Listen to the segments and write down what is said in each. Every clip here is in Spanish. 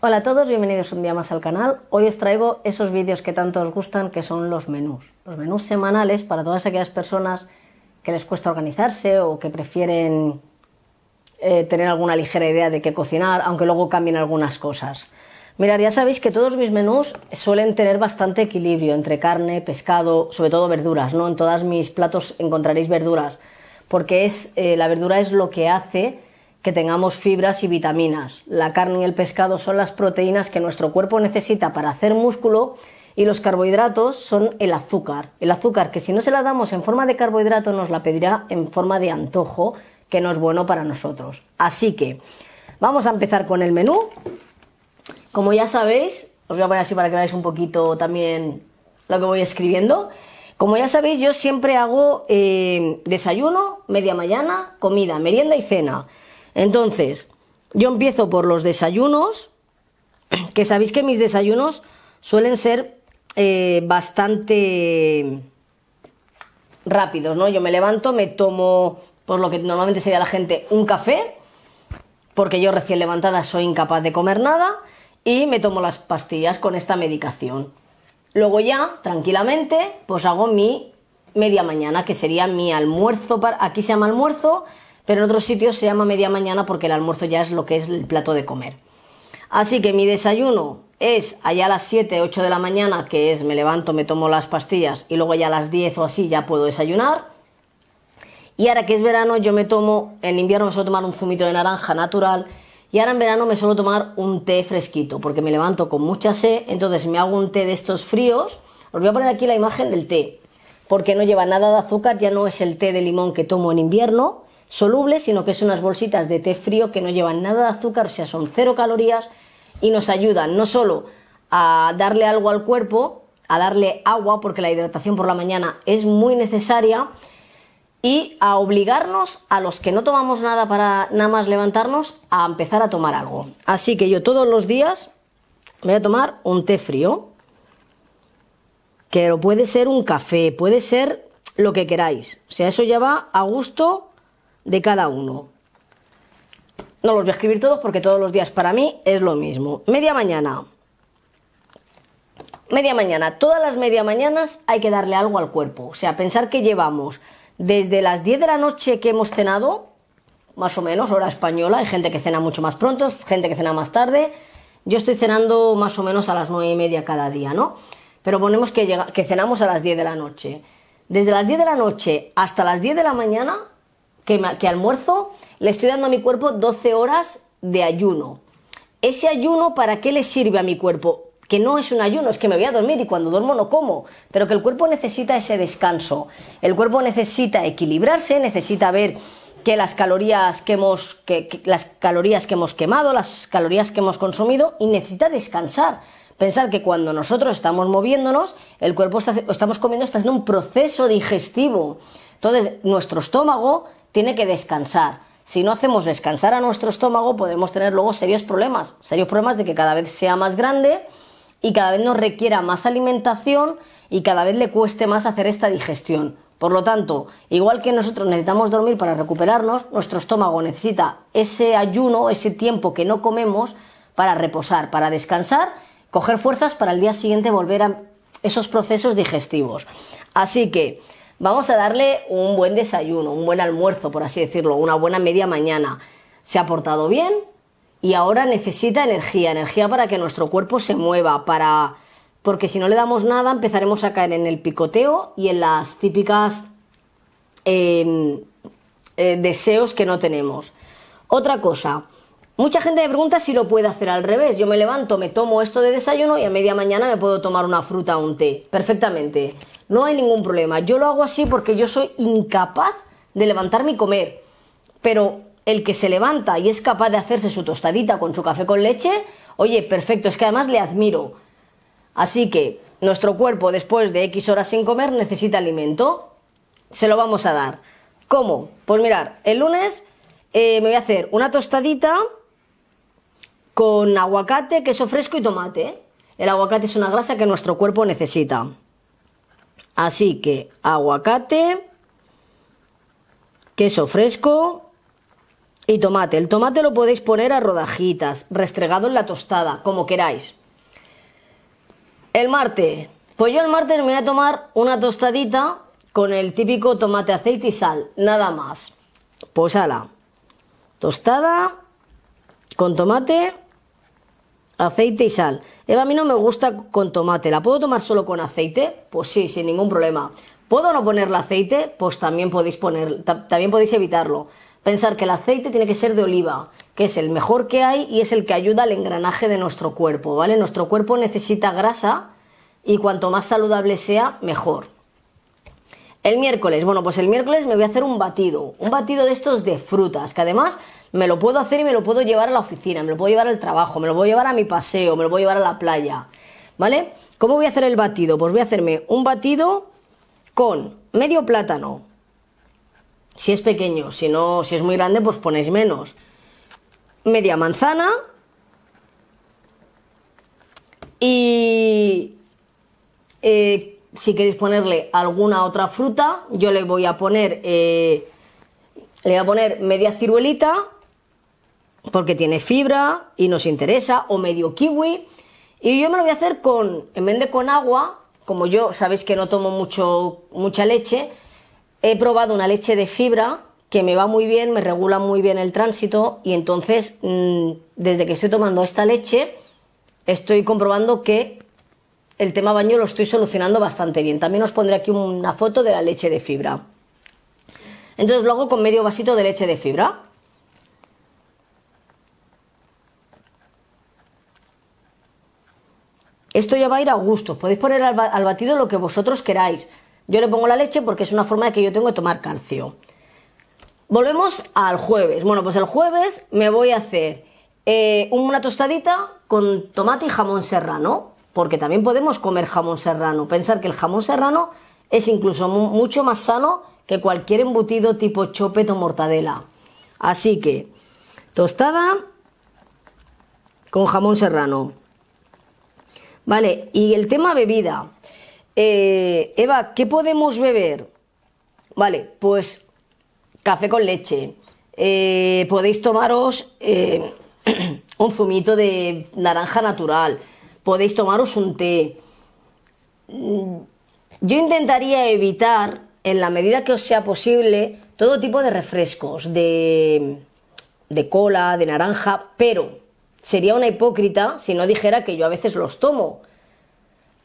Hola a todos, bienvenidos un día más al canal. Hoy os traigo esos vídeos que tanto os gustan, que son los menús. Los menús semanales para todas aquellas personas que les cuesta organizarse o que prefieren eh, tener alguna ligera idea de qué cocinar, aunque luego cambien algunas cosas. Mirad, ya sabéis que todos mis menús suelen tener bastante equilibrio entre carne, pescado, sobre todo verduras, ¿no? En todos mis platos encontraréis verduras, porque es, eh, la verdura es lo que hace que tengamos fibras y vitaminas. La carne y el pescado son las proteínas que nuestro cuerpo necesita para hacer músculo y los carbohidratos son el azúcar. El azúcar que si no se la damos en forma de carbohidrato nos la pedirá en forma de antojo, que no es bueno para nosotros. Así que vamos a empezar con el menú. Como ya sabéis, os voy a poner así para que veáis un poquito también lo que voy escribiendo. Como ya sabéis, yo siempre hago eh, desayuno, media mañana, comida, merienda y cena. Entonces, yo empiezo por los desayunos, que sabéis que mis desayunos suelen ser eh, bastante rápidos, ¿no? Yo me levanto, me tomo, por pues, lo que normalmente sería la gente, un café, porque yo recién levantada soy incapaz de comer nada, y me tomo las pastillas con esta medicación. Luego ya, tranquilamente, pues hago mi media mañana, que sería mi almuerzo, para, aquí se llama almuerzo, pero en otros sitios se llama media mañana porque el almuerzo ya es lo que es el plato de comer. Así que mi desayuno es allá a las 7, 8 de la mañana, que es me levanto, me tomo las pastillas y luego ya a las 10 o así ya puedo desayunar. Y ahora que es verano, yo me tomo, en invierno me suelo tomar un zumito de naranja natural y ahora en verano me suelo tomar un té fresquito porque me levanto con mucha sed, entonces me hago un té de estos fríos. Os voy a poner aquí la imagen del té porque no lleva nada de azúcar, ya no es el té de limón que tomo en invierno, soluble, sino que es unas bolsitas de té frío que no llevan nada de azúcar, o sea, son cero calorías y nos ayudan no solo a darle algo al cuerpo, a darle agua, porque la hidratación por la mañana es muy necesaria, y a obligarnos a los que no tomamos nada para nada más levantarnos a empezar a tomar algo. Así que yo todos los días voy a tomar un té frío, Pero puede ser un café, puede ser lo que queráis. O sea, eso ya va a gusto de cada uno. No los voy a escribir todos porque todos los días para mí es lo mismo. Media mañana. Media mañana. Todas las media mañanas hay que darle algo al cuerpo. O sea, pensar que llevamos desde las 10 de la noche que hemos cenado, más o menos, hora española. Hay gente que cena mucho más pronto, gente que cena más tarde. Yo estoy cenando más o menos a las 9 y media cada día, ¿no? Pero ponemos que, que cenamos a las 10 de la noche. Desde las 10 de la noche hasta las 10 de la mañana que, almuerzo, le estoy dando a mi cuerpo 12 horas de ayuno. ¿Ese ayuno para qué le sirve a mi cuerpo? que no es un ayuno, es que me voy a dormir y cuando duermo no como, pero que el cuerpo necesita ese descanso, el cuerpo necesita equilibrarse, necesita ver que las calorías que hemos, las calorías que hemos quemado, las calorías que hemos consumido y necesita descansar. Pensar que cuando nosotros estamos moviéndonos, el cuerpo estamos comiendo, está haciendo un proceso digestivo. Entonces, nuestro estómago tiene que descansar. Si no hacemos descansar a nuestro estómago, podemos tener luego serios problemas, serios problemas de que cada vez sea más grande y cada vez nos requiera más alimentación y cada vez le cueste más hacer esta digestión. Por lo tanto, igual que nosotros necesitamos dormir para recuperarnos, nuestro estómago necesita ese ayuno, ese tiempo que no comemos para reposar, para descansar, coger fuerzas para el día siguiente volver a esos procesos digestivos. Así que vamos a darle un buen desayuno, un buen almuerzo, por así decirlo, una buena media mañana. Se ha portado bien y ahora necesita energía, energía para que nuestro cuerpo se mueva, para porque si no le damos nada empezaremos a caer en el picoteo y en las típicas em, eh, deseos que no tenemos. Otra cosa, Mucha gente me pregunta si lo puede hacer al revés. Yo me levanto, me tomo esto de desayuno y a media mañana me puedo tomar una fruta o un té. Perfectamente. No hay ningún problema. Yo lo hago así porque yo soy incapaz de levantarme y comer. Pero el que se levanta y es capaz de hacerse su tostadita con su café con leche, oye, perfecto, es que además le admiro. Así que nuestro cuerpo después de X horas sin comer necesita alimento. Se lo vamos a dar. ¿Cómo? Pues mirar, el lunes eh, me voy a hacer una tostadita con aguacate, queso fresco y tomate. ¿eh? El aguacate es una grasa que nuestro cuerpo necesita. Así que aguacate, queso fresco y tomate. El tomate lo podéis poner a rodajitas, restregado en la tostada, como queráis. El martes. Pues yo el martes me voy a tomar una tostadita con el típico tomate, aceite y sal, nada más. Pues ala. Tostada con tomate aceite y sal. Eva, a mí no me gusta con tomate. ¿La puedo tomar solo con aceite? Pues sí, sin ningún problema. ¿Puedo no ponerle aceite? Pues también podéis, poner, también podéis evitarlo. Pensar que el aceite tiene que ser de oliva, que es el mejor que hay y es el que ayuda al engranaje de nuestro cuerpo, ¿vale? Nuestro cuerpo necesita grasa y cuanto más saludable sea, mejor. El miércoles, bueno, pues el miércoles me voy a hacer un batido, un batido de estos de frutas, que además me lo puedo hacer y me lo puedo llevar a la oficina, me lo puedo llevar al trabajo, me lo puedo llevar a mi paseo, me lo puedo llevar a la playa. ¿Vale? ¿Cómo voy a hacer el batido? Pues voy a hacerme un batido con medio plátano. Si es pequeño, si no, si es muy grande, pues ponéis menos. Media manzana. Y eh, si queréis ponerle alguna otra fruta, yo le voy a poner. Eh, le voy a poner media ciruelita porque tiene fibra y nos interesa, o medio kiwi. Y yo me lo voy a hacer con, en vez de con agua, como yo sabéis que no tomo mucho, mucha leche, he probado una leche de fibra que me va muy bien, me regula muy bien el tránsito y entonces mm, desde que estoy tomando esta leche estoy comprobando que el tema baño lo estoy solucionando bastante bien. También os pondré aquí una foto de la leche de fibra. Entonces lo hago con medio vasito de leche de fibra. Esto ya va a ir a gusto. Podéis poner al, batido lo que vosotros queráis. Yo le pongo la leche porque es una forma de que yo tengo de tomar calcio. Volvemos al jueves. Bueno, pues el jueves me voy a hacer eh, una tostadita con tomate y jamón serrano, porque también podemos comer jamón serrano. Pensar que el jamón serrano es incluso mucho más sano que cualquier embutido tipo chopet o mortadela. Así que, tostada con jamón serrano. Vale, y el tema bebida. Eh, Eva, ¿qué podemos beber? Vale, pues café con leche. Eh, podéis tomaros eh, un zumito de naranja natural. Podéis tomaros un té. Mm, yo intentaría evitar, en la medida que os sea posible, todo tipo de refrescos, de, de cola, de naranja, pero Sería una hipócrita si no dijera que yo a veces los tomo.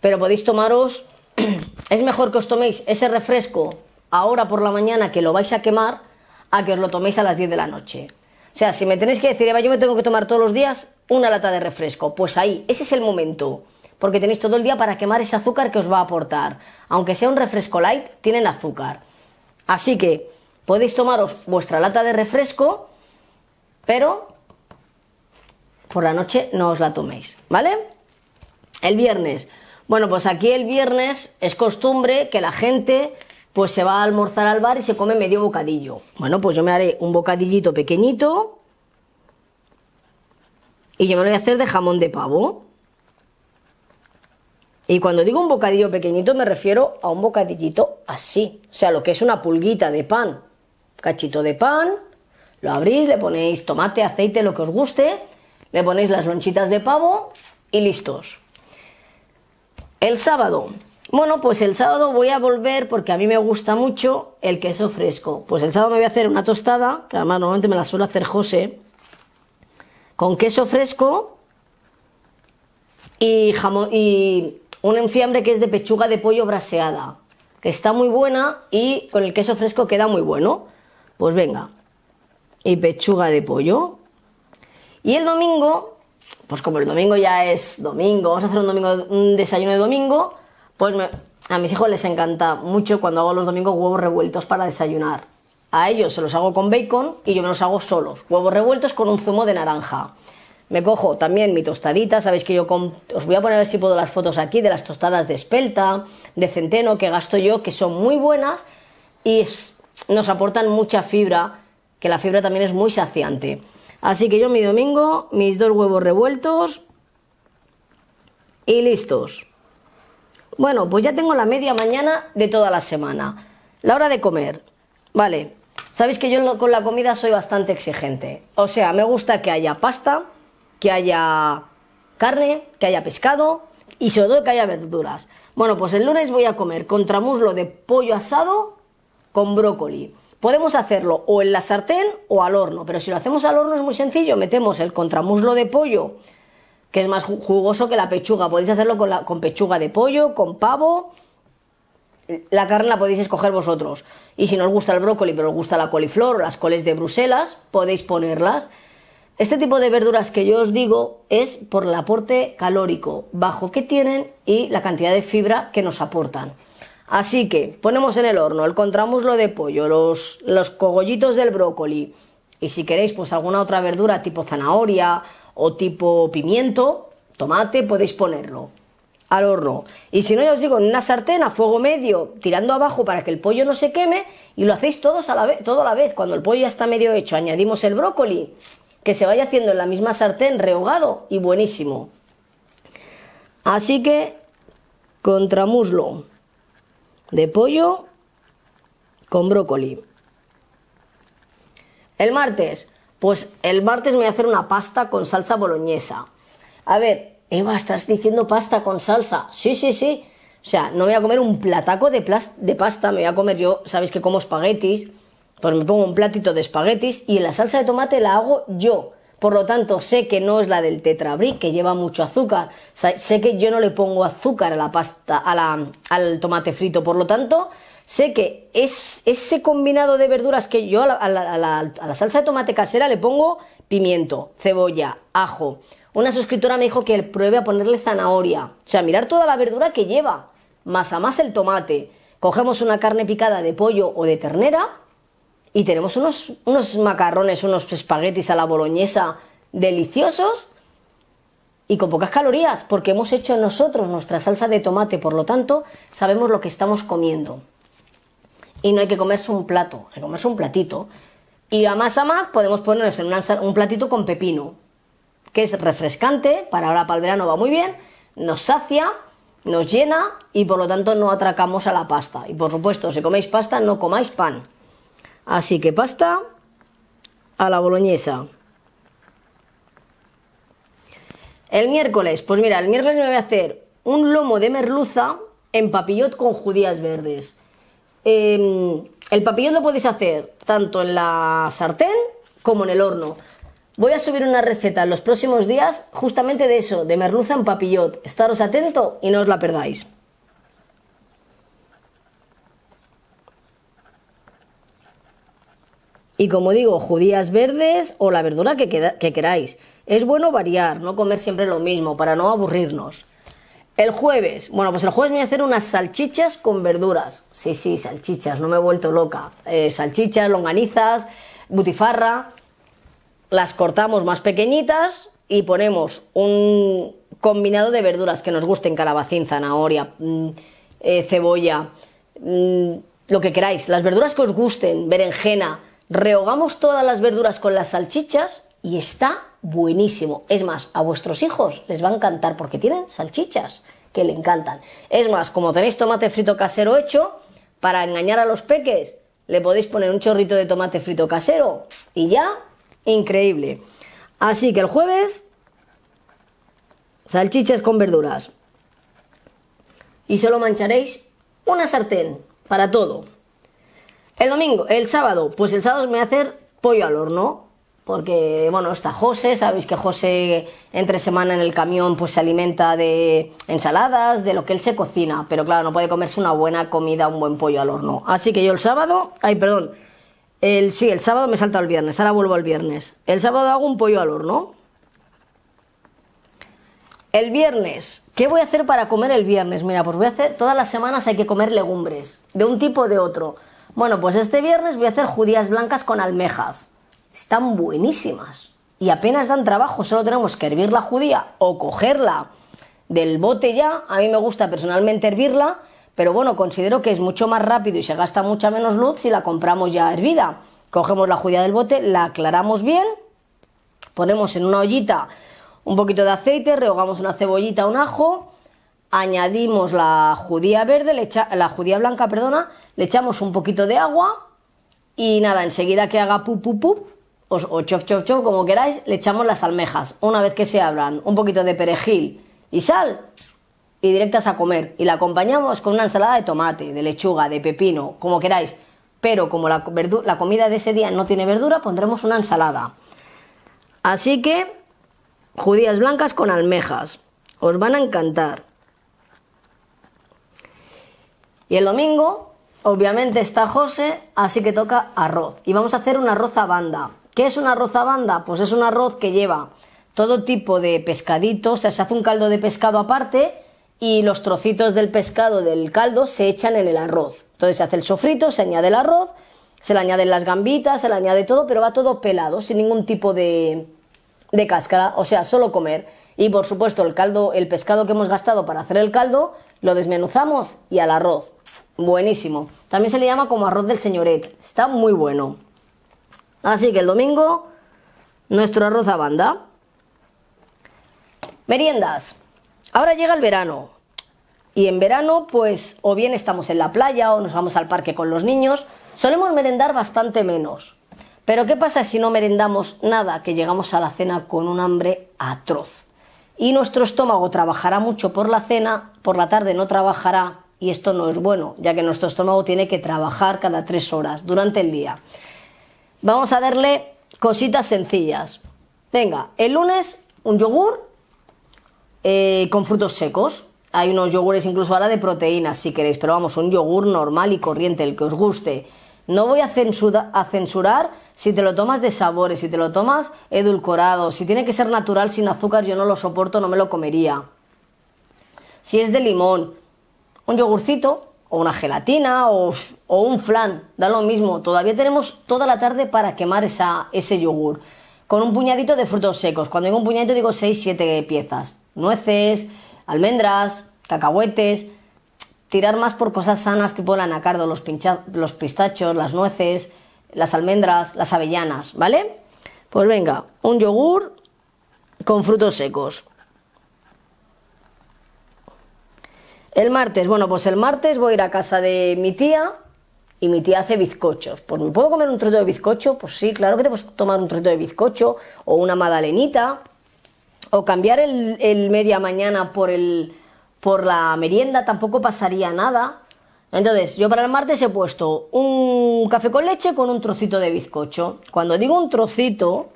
Pero podéis tomaros, es mejor que os toméis ese refresco ahora por la mañana que lo vais a quemar a que os lo toméis a las 10 de la noche. O sea, si me tenéis que decir, Eva, yo me tengo que tomar todos los días una lata de refresco, pues ahí, ese es el momento, porque tenéis todo el día para quemar ese azúcar que os va a aportar. Aunque sea un refresco light, tienen azúcar. Así que podéis tomaros vuestra lata de refresco, pero por la noche no os la toméis, ¿vale? El viernes. Bueno, pues aquí el viernes es costumbre que la gente pues se va a almorzar al bar y se come medio bocadillo. Bueno, pues yo me haré un bocadillito pequeñito y yo me lo voy a hacer de jamón de pavo. Y cuando digo un bocadillo pequeñito me refiero a un bocadillito así, o sea, lo que es una pulguita de pan, cachito de pan, lo abrís, le ponéis tomate, aceite, lo que os guste, le ponéis las lonchitas de pavo y listos. El sábado. Bueno, pues el sábado voy a volver porque a mí me gusta mucho el queso fresco. Pues el sábado me voy a hacer una tostada, que además normalmente me la suele hacer José, con queso fresco y, jamón, y un enfiambre que es de pechuga de pollo braseada, que está muy buena y con el queso fresco queda muy bueno. Pues venga, y pechuga de pollo, y el domingo, pues como el domingo ya es domingo, vamos a hacer un, domingo, desayuno de domingo, pues a mis hijos les encanta mucho cuando hago los domingos huevos revueltos para desayunar. A ellos se los hago con bacon y yo me los hago solos, huevos revueltos con un zumo de naranja. Me cojo también mi tostadita, sabéis que yo os voy a poner si puedo las fotos aquí de las tostadas de espelta, de centeno que gasto yo, que son muy buenas y nos aportan mucha fibra, que la fibra también es muy saciante. Así que yo mi domingo, mis dos huevos revueltos y listos. Bueno, pues ya tengo la media mañana de toda la semana. La hora de comer. Vale, sabéis que yo con la comida soy bastante exigente. O sea, me gusta que haya pasta, que haya carne, que haya pescado y sobre todo que haya verduras. Bueno, pues el lunes voy a comer contramuslo de pollo asado con brócoli. Podemos hacerlo o en la sartén o al horno, pero si lo hacemos al horno es muy sencillo, metemos el contramuslo de pollo, que es más jugoso que la pechuga, podéis hacerlo con, la, con pechuga de pollo, con pavo, la carne la podéis escoger vosotros. Y si no os gusta el brócoli, pero os gusta la coliflor o las coles de Bruselas, podéis ponerlas. Este tipo de verduras que yo os digo es por el aporte calórico bajo que tienen y la cantidad de fibra que nos aportan. Así que ponemos en el horno el contramuslo de pollo, los, cogollitos del brócoli y si queréis pues alguna otra verdura tipo zanahoria o tipo pimiento, tomate, podéis ponerlo al horno. Y si no, ya os digo, en una sartén a fuego medio, tirando abajo para que el pollo no se queme y lo hacéis todos a la vez, todo a la vez. Cuando el pollo ya está medio hecho, añadimos el brócoli, que se vaya haciendo en la misma sartén, rehogado y buenísimo. Así que, contramuslo de pollo con brócoli. El martes, pues el martes me voy a hacer una pasta con salsa boloñesa. A ver, Eva, estás diciendo pasta con salsa. Sí, sí, sí. O sea, no voy a comer un plataco de, de pasta, me voy a comer yo, sabéis que como espaguetis, pues me pongo un platito de espaguetis y la salsa de tomate la hago yo por lo tanto sé que no es la del tetrabric, que lleva mucho azúcar, sé que yo no le pongo azúcar a la pasta, al tomate frito, por lo tanto sé que es, ese combinado de verduras que yo a la, salsa de tomate casera le pongo pimiento, cebolla, ajo. Una suscriptora me dijo que pruebe a ponerle zanahoria. O sea, mirar toda la verdura que lleva, más a más el tomate. Cogemos una carne picada de pollo o de ternera y tenemos unos, macarrones, unos espaguetis a la boloñesa deliciosos y con pocas calorías, porque hemos hecho nosotros nuestra salsa de tomate, por lo tanto, sabemos lo que estamos comiendo. Y no hay que comerse un plato, hay que comerse un platito. Y a más a más podemos ponernos en un platito con pepino, que es refrescante, para ahora para el verano va muy bien, nos sacia, nos llena y por lo tanto no atracamos a la pasta. Y por supuesto, si coméis pasta, no comáis pan. Así que pasta a la boloñesa. El miércoles, pues mira, el miércoles me voy a hacer un lomo de merluza en papillot con judías verdes. Em, el papillot lo podéis hacer tanto en la sartén como en el horno. Voy a subir una receta en los próximos días justamente de eso, de merluza en papillot. Estaros atentos y no os la perdáis. Y como digo, judías verdes o la verdura que, queráis. Es bueno variar, no comer siempre lo mismo, para no aburrirnos. El jueves, bueno, pues el jueves voy a hacer unas salchichas con verduras. Sí, sí, salchichas, no me he vuelto loca. Eh, salchichas, longanizas, butifarra. Las cortamos más pequeñitas y ponemos un combinado de verduras que nos gusten, calabacín, zanahoria, mm, eh, cebolla, mm, lo que queráis. Las verduras que os gusten, berenjena, rehogamos todas las verduras con las salchichas y está buenísimo. Es más, a vuestros hijos les va a encantar porque tienen salchichas que le encantan. Es más, como tenéis tomate frito casero hecho, para engañar a los peques, le podéis poner un chorrito de tomate frito casero y ya, increíble. Así que el jueves, salchichas con verduras. Y solo mancharéis una sartén para todo. El domingo, el sábado, pues el sábado me voy a hacer pollo al horno, porque bueno, está José, sabéis que José entre semana en el camión pues se alimenta de ensaladas, de lo que él se cocina, pero claro, no puede comerse una buena comida, un buen pollo al horno. Así que yo el sábado, ay, perdón, el sí, el sábado me salta el viernes, ahora vuelvo al viernes. El sábado hago un pollo al horno. El viernes, ¿qué voy a hacer para comer el viernes? Mira, pues voy a hacer todas las semanas hay que comer legumbres, de un tipo o de otro. Bueno, pues este viernes voy a hacer judías blancas con almejas. Están buenísimas. Y apenas dan trabajo, solo tenemos que hervir la judía o cogerla del bote ya. A mí me gusta personalmente hervirla, pero bueno, considero que es mucho más rápido y se gasta mucha menos luz si la compramos ya hervida. Cogemos la judía del bote, la aclaramos bien, ponemos en una ollita un poquito de aceite, rehogamos una cebollita, un ajo, añadimos la judía verde, la judía blanca, perdona, le echamos un poquito de agua y nada, enseguida que haga pup pup o chof chof chof, como queráis, le echamos las almejas. Una vez que se abran, un poquito de perejil y sal y directas a comer. Y la acompañamos con una ensalada de tomate, de lechuga, de pepino, como queráis. Pero como la, la comida de ese día no tiene verdura, pondremos una ensalada. Así que, judías blancas con almejas. Os van a encantar. Y el domingo, obviamente, está José, así que toca arroz. Y vamos a hacer una arroz banda. ¿Qué es una arroz banda? Pues es un arroz que lleva todo tipo de pescaditos, o sea, se hace un caldo de pescado aparte y los trocitos del pescado del caldo se echan en el arroz. Entonces se hace el sofrito, se añade el arroz, se le añaden las gambitas, se le añade todo, pero va todo pelado, sin ningún tipo de, de cáscara, o sea, solo comer. Y por supuesto, el caldo, el pescado que hemos gastado para hacer el caldo, lo desmenuzamos y al arroz. Buenísimo. También se le llama como arroz del señoret. Está muy bueno. Así que el domingo, nuestro arroz a banda. Meriendas. Ahora llega el verano. Y en verano, pues, o bien estamos en la playa o nos vamos al parque con los niños, solemos merendar bastante menos. Pero ¿qué pasa si no merendamos nada que llegamos a la cena con un hambre atroz? y nuestro estómago trabajará mucho por la cena, por la tarde no trabajará y esto no es bueno, ya que nuestro estómago tiene que trabajar cada tres horas durante el día. Vamos a darle cositas sencillas. Venga, el lunes un yogur eh, con frutos secos. Hay unos yogures incluso ahora de proteínas si queréis, pero vamos, un yogur normal y corriente, el que os guste. No voy a, a censurar si te lo tomas de sabores, si te lo tomas edulcorado, si tiene que ser natural sin azúcar, yo no lo soporto, no me lo comería. Si es de limón, un yogurcito o una gelatina o, un flan, da lo mismo. Todavía tenemos toda la tarde para quemar ese yogur. Con un puñadito de frutos secos. Cuando digo un puñadito digo 6-7 piezas. Nueces, almendras, cacahuetes. Tirar más por cosas sanas tipo el anacardo, los, los pistachos, las nueces las almendras, las avellanas, ¿vale? Pues venga, un yogur con frutos secos. El martes, bueno, pues el martes voy a ir a casa de mi tía y mi tía hace bizcochos. Pues me puedo comer un trozo de bizcocho, pues sí, claro que te puedes tomar un trozo de bizcocho o una madalenita o cambiar el, el media mañana por el por la merienda tampoco pasaría nada. Entonces, yo para el martes he puesto un café con leche con un trocito de bizcocho. Cuando digo un trocito,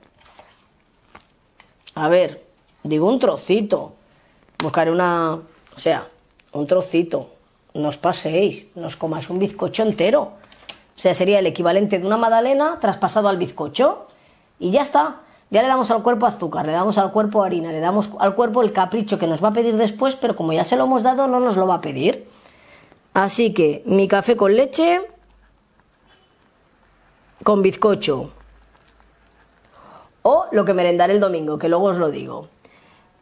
a ver, digo un trocito. Buscaré una, o sea, un trocito. Nos os paséis, no comáis un bizcocho entero. O sea, sería el equivalente de una magdalena traspasado al bizcocho. Y ya está. Ya le damos al cuerpo azúcar, le damos al cuerpo harina, le damos al cuerpo el capricho que nos va a pedir después, pero como ya se lo hemos dado, no nos lo va a pedir. Así que mi café con leche con bizcocho. O lo que merendaré el domingo, que luego os lo digo.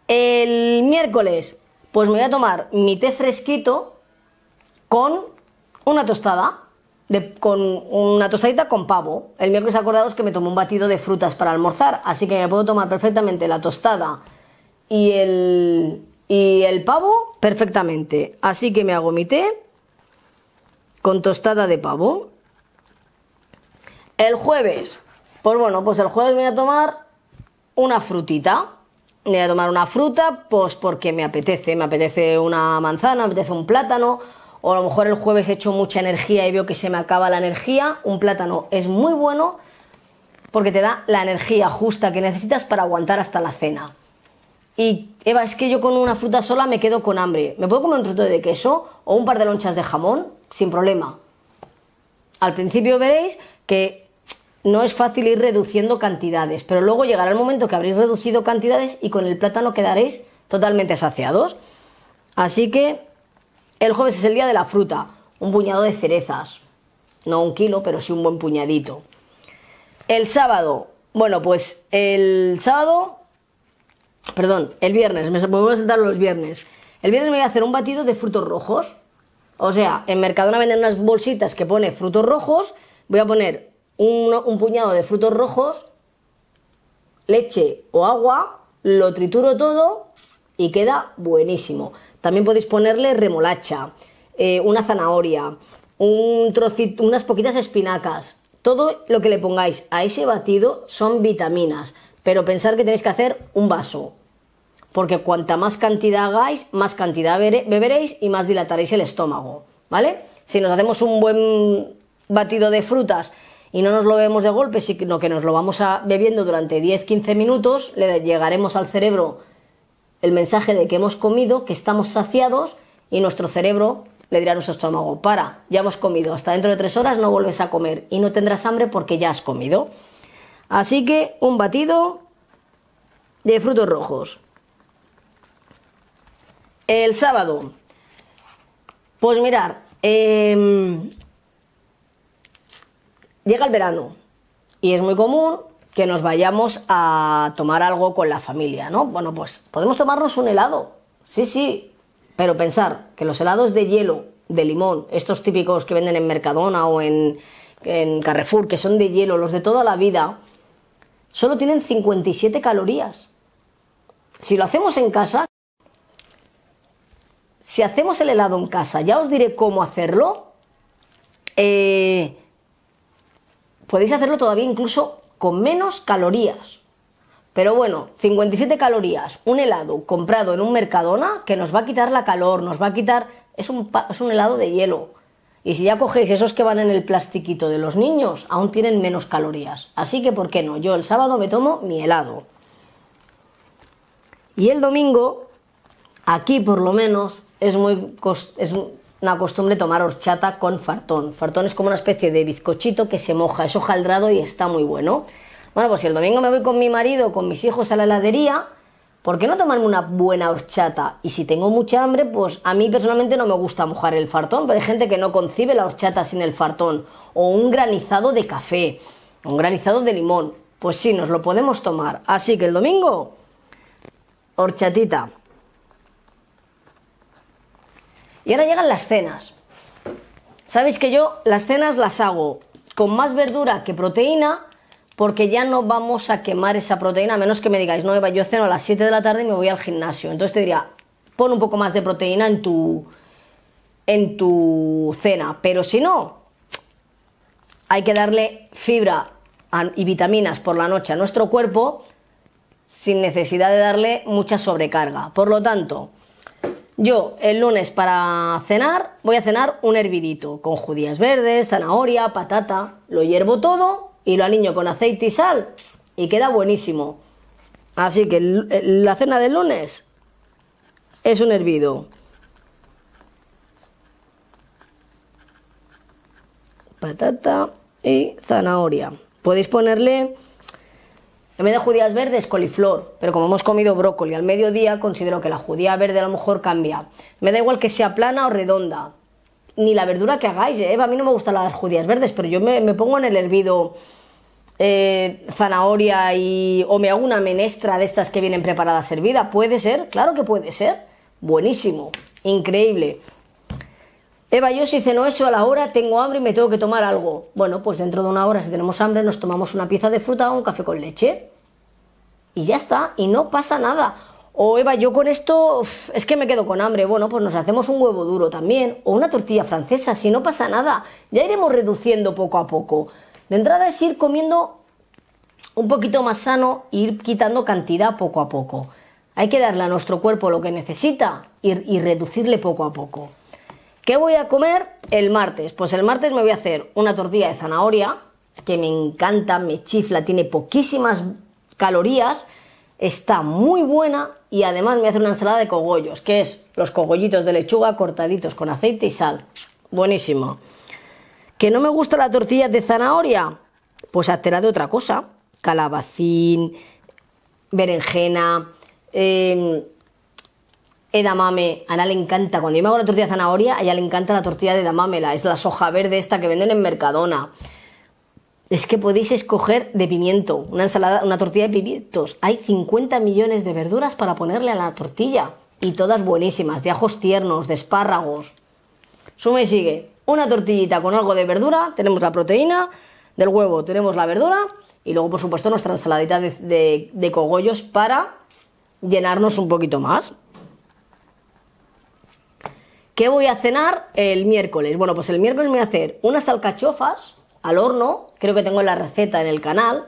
El miércoles, pues me voy a tomar mi té fresquito con una tostada. con una tostadita con pavo. El miércoles acordaros que me tomé un batido de frutas para almorzar, así que me puedo tomar perfectamente la tostada y el, y el pavo perfectamente. Así que me hago mi té con tostada de pavo. El jueves, pues bueno, pues el jueves me voy a tomar una frutita. Me voy a tomar una fruta, pues porque me apetece. Me apetece una manzana, me apetece un plátano. O a lo mejor el jueves he hecho mucha energía y veo que se me acaba la energía. Un plátano es muy bueno porque te da la energía justa que necesitas para aguantar hasta la cena. Y Eva, es que yo con una fruta sola me quedo con hambre. ¿Me puedo comer un trozo de queso o un par de lonchas de jamón? sin problema. Al principio veréis que no es fácil ir reduciendo cantidades, pero luego llegará el momento que habréis reducido cantidades y con el plátano quedaréis totalmente saciados. Así que el jueves es el día de la fruta, un puñado de cerezas, no un kilo, pero sí un buen puñadito. El sábado, bueno, pues el sábado, perdón, el viernes, me voy a sentar los viernes. El viernes me voy a hacer un batido de frutos rojos, o sea, en Mercadona venden unas bolsitas que pone frutos rojos. Voy a poner un, puñado de frutos rojos, leche o agua, lo trituro todo y queda buenísimo. También podéis ponerle remolacha, eh, una zanahoria, un trocito, unas poquitas espinacas. Todo lo que le pongáis a ese batido son vitaminas, pero pensar que tenéis que hacer un vaso, porque cuanta más cantidad hagáis, más cantidad beberéis y más dilataréis el estómago, ¿vale? Si nos hacemos un buen batido de frutas y no nos lo vemos de golpe, sino que nos lo vamos a bebiendo durante 10-15 minutos, le llegaremos al cerebro el mensaje de que hemos comido, que estamos saciados y nuestro cerebro le dirá a nuestro estómago, para, ya hemos comido, hasta dentro de tres horas no vuelves a comer y no tendrás hambre porque ya has comido. Así que un batido de frutos rojos. El sábado. Pues mirar, em, llega el verano y es muy común que nos vayamos a tomar algo con la familia, ¿no? Bueno, pues podemos tomarnos un helado, sí, sí, pero pensar que los helados de hielo, de limón, estos típicos que venden en Mercadona o en, en Carrefour, que son de hielo, los de toda la vida, solo tienen 57 calorías. Si lo hacemos en casa, si hacemos el helado en casa, ya os diré cómo hacerlo. Eh, podéis hacerlo todavía incluso con menos calorías. Pero bueno, 57 calorías, un helado comprado en un Mercadona que nos va a quitar la calor, nos va a quitar... Es un, es un helado de hielo. Y si ya cogéis esos que van en el plastiquito de los niños, aún tienen menos calorías. Así que, ¿por qué no? Yo el sábado me tomo mi helado. Y el domingo, aquí por lo menos, es, muy una costumbre tomar horchata con fartón. Fartón es como una especie de bizcochito que se moja, es hojaldrado y está muy bueno. Bueno, pues si el domingo me voy con mi marido, con mis hijos a la heladería, ¿por qué no tomarme una buena horchata? Y si tengo mucha hambre, pues a mí personalmente no me gusta mojar el fartón, pero hay gente que no concibe la horchata sin el fartón. O un granizado de café, un granizado de limón. Pues sí, nos lo podemos tomar. Así que el domingo, horchatita. Y ahora llegan las cenas. Sabéis que yo las cenas las hago con más verdura que proteína porque ya no vamos a quemar esa proteína, a menos que me digáis, no, yo ceno a las 7 de la tarde y me voy al gimnasio. Entonces te diría, pon un poco más de proteína en tu, en tu cena. Pero si no, hay que darle fibra y vitaminas por la noche a nuestro cuerpo sin necesidad de darle mucha sobrecarga. Por lo tanto, yo el lunes para cenar voy a cenar un hervidito con judías verdes, zanahoria, patata. Lo hiervo todo y lo aliño con aceite y sal y queda buenísimo. Así que la cena del lunes es un hervido. Patata y zanahoria. Podéis ponerle en vez de judías verdes, coliflor, pero como hemos comido brócoli al mediodía, considero que la judía verde a lo mejor cambia. Me da igual que sea plana o redonda, ni la verdura que hagáis, ¿eh? a mí no me gustan las judías verdes, pero yo me, pongo en el hervido eh, zanahoria y o me hago una menestra de estas que vienen preparadas servida. puede ser, claro que puede ser, buenísimo, increíble. Eva yo si no eso a la hora, tengo hambre y me tengo que tomar algo. Bueno, pues dentro de una hora, si tenemos hambre, nos tomamos una pieza de fruta o un café con leche. Y ya está, y no pasa nada. O Eva, yo con esto es que me quedo con hambre. Bueno, pues nos hacemos un huevo duro también, o una tortilla francesa, si no pasa nada. Ya iremos reduciendo poco a poco. De entrada es ir comiendo un poquito más sano e ir quitando cantidad poco a poco. Hay que darle a nuestro cuerpo lo que necesita y reducirle poco a poco. ¿Qué voy a comer el martes? Pues el martes me voy a hacer una tortilla de zanahoria, que me encanta, me chifla, tiene poquísimas calorías, está muy buena y además me hace una ensalada de cogollos, que es los cogollitos de lechuga cortaditos con aceite y sal. Buenísimo. ¿Que no me gusta la tortilla de zanahoria? Pues hazte de otra cosa. Calabacín, berenjena, eh, edamame. A Ana le encanta. Cuando yo me hago la tortilla de zanahoria, a ella le encanta la tortilla de edamame. es la soja verde esta que venden en Mercadona. Es que podéis escoger de pimiento, una ensalada, una tortilla de pimientos. Hay 50 millones de verduras para ponerle a la tortilla. Y todas buenísimas, de ajos tiernos, de espárragos. Suma y sigue. Una tortillita con algo de verdura, tenemos la proteína, del huevo tenemos la verdura y luego, por supuesto, nuestra ensaladita de cogollos para llenarnos un poquito más. ¿Qué voy a cenar el miércoles? Bueno, pues el miércoles me voy a hacer unas alcachofas al horno, creo que tengo la receta en el canal.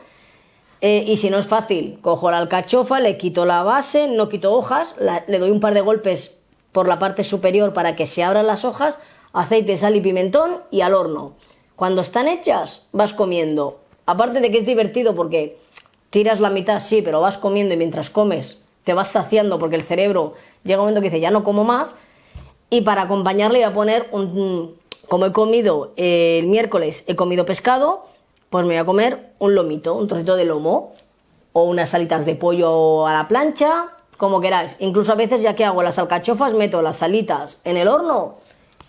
Eh, y si no es fácil, cojo la alcachofa, le quito la base, no quito hojas, le doy un par de golpes por la parte superior para que se abran las hojas, aceite, sal y pimentón y al horno. Cuando están hechas, vas comiendo. Aparte de que es divertido porque tiras la mitad, sí, pero vas comiendo y mientras comes te vas saciando porque el cerebro llega un momento que dice ya no como más y para acompañarle voy a poner un. Como he comido eh, el miércoles, he comido pescado, pues me voy a comer un lomito, un trocito de lomo, o unas salitas de pollo a la plancha, como queráis. Incluso a veces, ya que hago las alcachofas, meto las salitas en el horno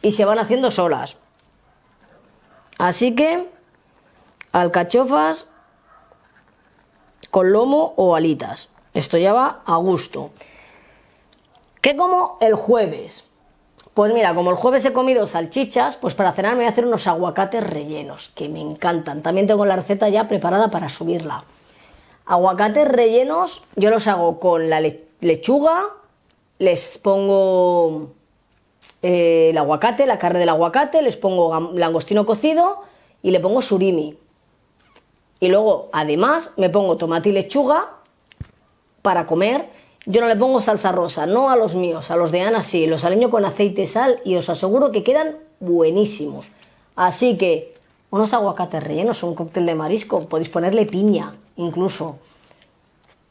y se van haciendo solas. Así que, alcachofas con lomo o alitas. Esto ya va a gusto. ¿Qué como el jueves? Pues mira, como el jueves he comido salchichas, pues para cenar me voy a hacer unos aguacates rellenos, que me encantan. También tengo la receta ya preparada para subirla. Aguacates rellenos yo los hago con la lechuga, les pongo eh, el aguacate, la carne del aguacate, les pongo langostino cocido y le pongo surimi. Y luego, además, me pongo tomate y lechuga para comer yo no le pongo salsa rosa, no a los míos, a los de Ana sí, los aleño con aceite y sal y os aseguro que quedan buenísimos. Así que unos aguacates rellenos, un cóctel de marisco, podéis ponerle piña incluso.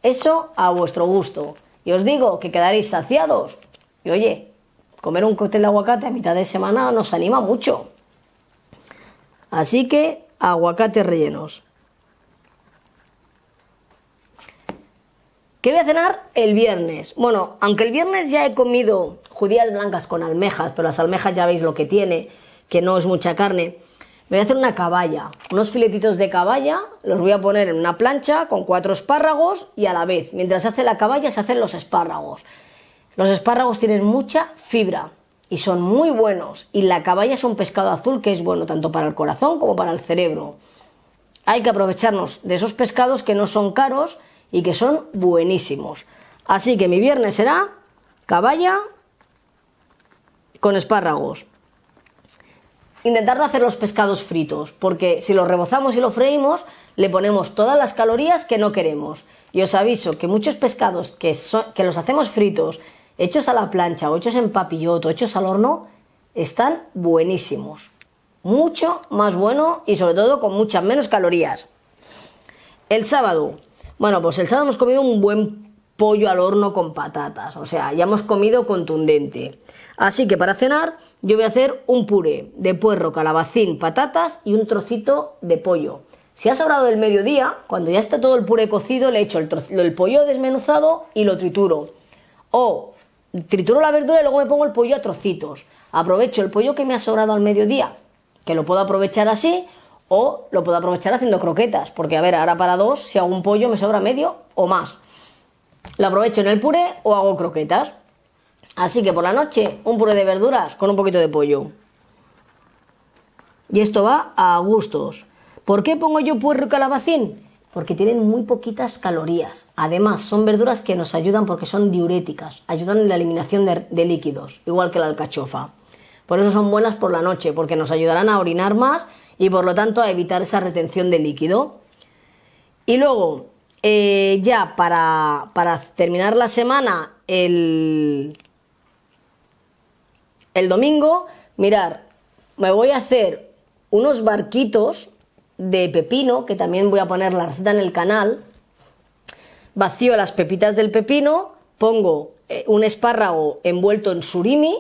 Eso a vuestro gusto. Y os digo que quedaréis saciados. Y oye, comer un cóctel de aguacate a mitad de semana nos anima mucho. Así que aguacates rellenos. ¿Qué voy a cenar el viernes? Bueno, aunque el viernes ya he comido judías blancas con almejas, pero las almejas ya veis lo que tiene, que no es mucha carne. Me voy a hacer una caballa, unos filetitos de caballa, los voy a poner en una plancha con cuatro espárragos y a la vez, mientras se hace la caballa se hacen los espárragos. Los espárragos tienen mucha fibra y son muy buenos y la caballa es un pescado azul que es bueno tanto para el corazón como para el cerebro. Hay que aprovecharnos de esos pescados que no son caros y que son buenísimos. Así que mi viernes será caballa con espárragos. Intentar no hacer los pescados fritos, porque si los rebozamos y los freímos, le ponemos todas las calorías que no queremos. Y os aviso que muchos pescados que, que los hacemos fritos, hechos a la plancha o hechos en papilloto, hechos al horno, están buenísimos. Mucho más bueno y sobre todo con muchas menos calorías. El sábado, bueno, pues el sábado hemos comido un buen pollo al horno con patatas, o sea, ya hemos comido contundente. Así que para cenar yo voy a hacer un puré de puerro, calabacín, patatas y un trocito de pollo. Si ha sobrado del mediodía, cuando ya está todo el puré cocido, le echo el, el pollo desmenuzado y lo trituro. O trituro la verdura y luego me pongo el pollo a trocitos. Aprovecho el pollo que me ha sobrado al mediodía, que lo puedo aprovechar así, o lo puedo aprovechar haciendo croquetas, porque a ver, ahora para dos, si hago un pollo me sobra medio o más. Lo aprovecho en el puré o hago croquetas. Así que por la noche, un puré de verduras con un poquito de pollo. Y esto va a gustos. ¿Por qué pongo yo puerro y calabacín? Porque tienen muy poquitas calorías. Además, son verduras que nos ayudan porque son diuréticas, ayudan en la eliminación de, de líquidos, igual que la alcachofa. Por eso son buenas por la noche, porque nos ayudarán a orinar más y por lo tanto a evitar esa retención de líquido. Y luego, eh, ya para, terminar la semana, el, el domingo, mirar, me voy a hacer unos barquitos de pepino, que también voy a poner la receta en el canal. Vacío las pepitas del pepino, pongo eh, un espárrago envuelto en surimi,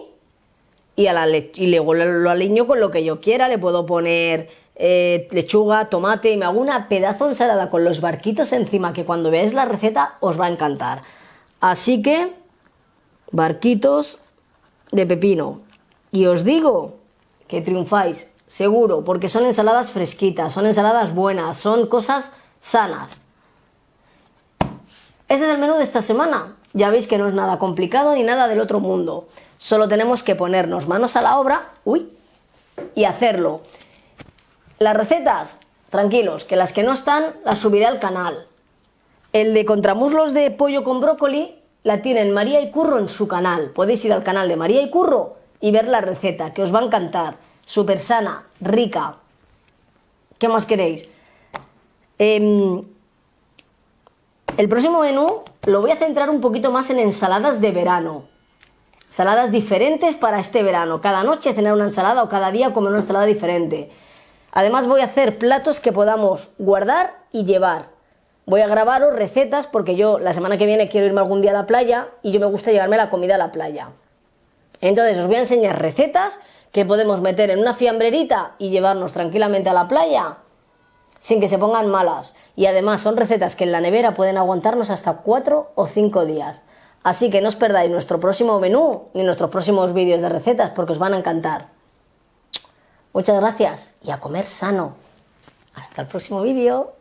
y, luego lo aliño con lo que yo quiera, le puedo poner eh, lechuga, tomate y me hago una pedazo ensalada con los barquitos encima que cuando veáis la receta os va a encantar. Así que, barquitos de pepino. Y os digo que triunfáis, seguro, porque son ensaladas fresquitas, son ensaladas buenas, son cosas sanas. Este es el menú de esta semana. Ya veis que no es nada complicado ni nada del otro mundo. Solo tenemos que ponernos manos a la obra, uy, y hacerlo. Las recetas, tranquilos, que las que no están las subiré al canal. El de contramuslos de pollo con brócoli la tienen María y Curro en su canal. Podéis ir al canal de María y Curro y ver la receta, que os va a encantar. Súper sana, rica. ¿Qué más queréis? Em, el próximo menú lo voy a centrar un poquito más en ensaladas de verano. Saladas diferentes para este verano. Cada noche cenar una ensalada o cada día comer una ensalada diferente. Además voy a hacer platos que podamos guardar y llevar. Voy a grabaros recetas porque yo la semana que viene quiero irme algún día a la playa y yo me gusta llevarme la comida a la playa. Entonces os voy a enseñar recetas que podemos meter en una fiambrerita y llevarnos tranquilamente a la playa sin que se pongan malas. Y además son recetas que en la nevera pueden aguantarnos hasta 4 o 5 días. Así que no os perdáis nuestro próximo menú ni nuestros próximos vídeos de recetas porque os van a encantar. Muchas gracias y a comer sano. Hasta el próximo vídeo.